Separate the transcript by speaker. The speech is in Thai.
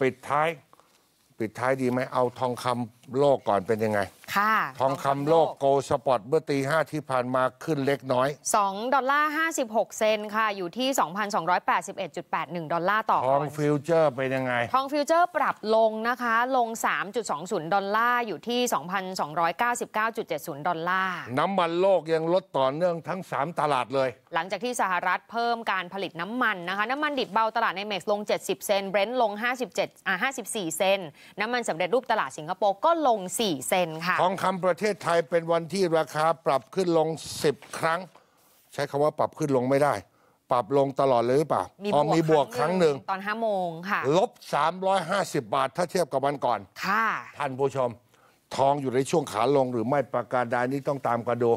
Speaker 1: ปิดท้ายปิดท้ายดีไหมเอาทองคำโลกก่อนเป็นยังไงค่ะทองคำโลกโกลสปอตเมื่อตีห้าที่ผ่านมาขึ้นเล็กน้อย
Speaker 2: 2 ดอลลาร์ 56 เซนค่ะ อยู่ที่ 2,281.81 ดอลลาร์ต่อทอง
Speaker 1: ฟิวเจอร์เป็นยังไง
Speaker 2: ทองฟิวเจอร์ปรับลงนะคะ ลง 3.20 ดอลลาร์ อยู่ที่ 2,299.70 ดอลลาร์
Speaker 1: น้ำมันโลกยังลดต่อเนื่องทั้ง 3 ตลาดเลย
Speaker 2: หลังจากที่สหรัฐเพิ่มการผลิตน้ำมันนะคะ น้ำมันดิบเบาตลาดในเม็กซ์ลง 70 เซนเบรนท์ลง57อ่า54เซนน้ำมันสำเร็จรูปตลาดสิงคโปร์ก็ลง 4 เซนค่ะองคำ
Speaker 1: ประเทศไทยเป็นวันที่ราคาปรั
Speaker 2: บขึ้นลง 10 ครั้ง ใช้คำว่าปรับขึ้นล
Speaker 1: งไม่ได้ ปรับลงตลอดเลยหรือเปล่าอ๋อมีบวกครั้งหนึ่ง
Speaker 3: ตอน5โมงค่ะล
Speaker 1: บ 350 บาทถ้าเทียบกับวันก่อนค่ะท่านผู้ชม ทองอยู่ในช่วงขาลงหรือไม่ประการใดนี้ต้องตามกันดู